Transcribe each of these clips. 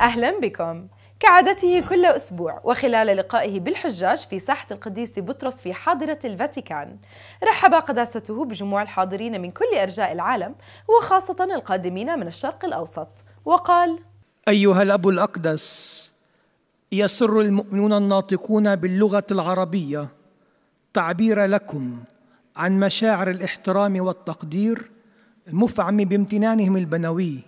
أهلا بكم كعادته كل أسبوع وخلال لقائه بالحجاج في ساحة القديس بطرس في حاضرة الفاتيكان رحب قداسته بجموع الحاضرين من كل أرجاء العالم وخاصة القادمين من الشرق الأوسط وقال أيها الأب الأقدس يسر المؤمنون الناطقون باللغة العربية تعبير لكم عن مشاعر الاحترام والتقدير المفعم بامتنانهم البنوي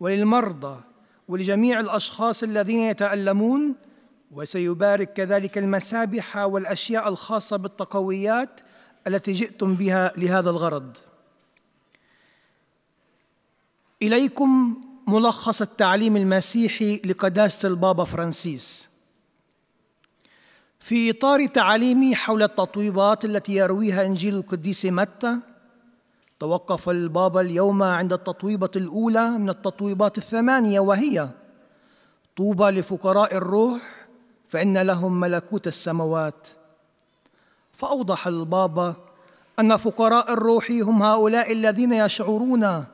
وللمرضى ولجميع الاشخاص الذين يتالمون وسيبارك كذلك المسابح والاشياء الخاصه بالتقويات التي جئتم بها لهذا الغرض اليكم ملخص التعليم المسيحي لقداسه البابا فرانسيس في اطار تعاليمي حول التطويبات التي يرويها انجيل القديس متى توقف البابا اليوم عند التطويبة الأولى من التطويبات الثمانية وهي طوبى لفقراء الروح فإن لهم ملكوت السموات فأوضح البابا أن فقراء الروح هم هؤلاء الذين يشعرون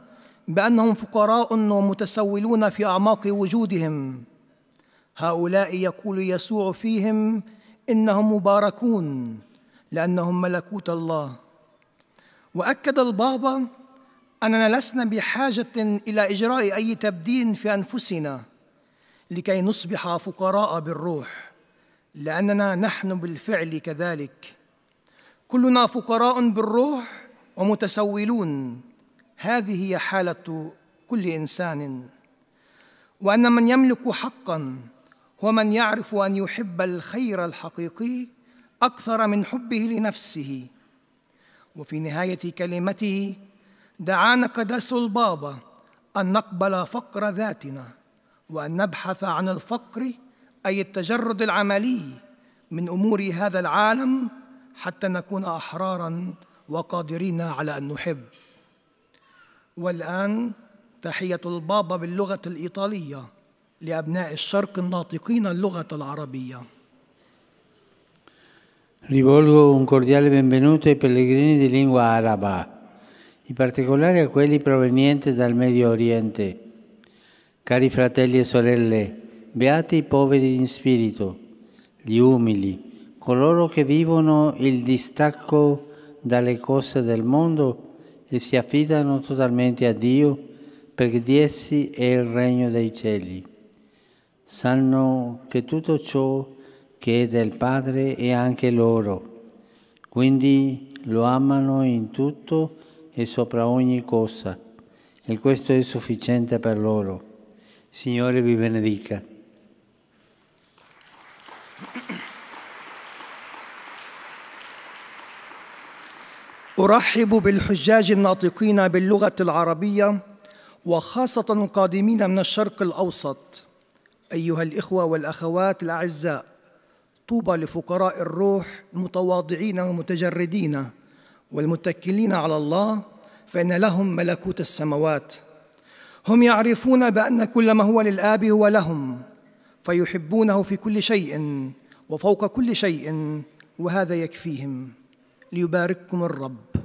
بأنهم فقراء ومتسولون في أعماق وجودهم هؤلاء يقول يسوع فيهم إنهم مباركون لأنهم ملكوت الله واكد البابا اننا لسنا بحاجه الى اجراء اي تبديل في انفسنا لكي نصبح فقراء بالروح لاننا نحن بالفعل كذلك كلنا فقراء بالروح ومتسولون هذه هي حاله كل انسان وان من يملك حقا هو من يعرف ان يحب الخير الحقيقي اكثر من حبه لنفسه وفي نهاية كلمته دعانا قداس البابا أن نقبل فقر ذاتنا وأن نبحث عن الفقر أي التجرد العملي من أمور هذا العالم حتى نكون أحراراً وقادرين على أن نحب والآن تحية البابا باللغة الإيطالية لأبناء الشرق الناطقين اللغة العربية Rivolgo un cordiale benvenuto ai pellegrini di lingua araba, in particolare a quelli provenienti dal Medio Oriente. Cari fratelli e sorelle, beati i poveri in spirito, gli umili, coloro che vivono il distacco dalle cose del mondo e si affidano totalmente a Dio, perché di essi è il regno dei cieli. Sanno che tutto ciò è che è del Padre e anche loro. Quindi lo amano in tutto e sopra ogni cosa e questo è sufficiente per loro. Signore vi benedica. ارحب بالحجاج الناطقين باللغه العربيه وخاصه القادمين من الشرق الاوسط ايها الاخوه والاخوات الاعزاء طوبى لفقراء الروح المتواضعين والمتجردين والمتكلين على الله فإن لهم ملكوت السماوات هم يعرفون بأن كل ما هو للآب هو لهم فيحبونه في كل شيء وفوق كل شيء وهذا يكفيهم ليبارككم الرب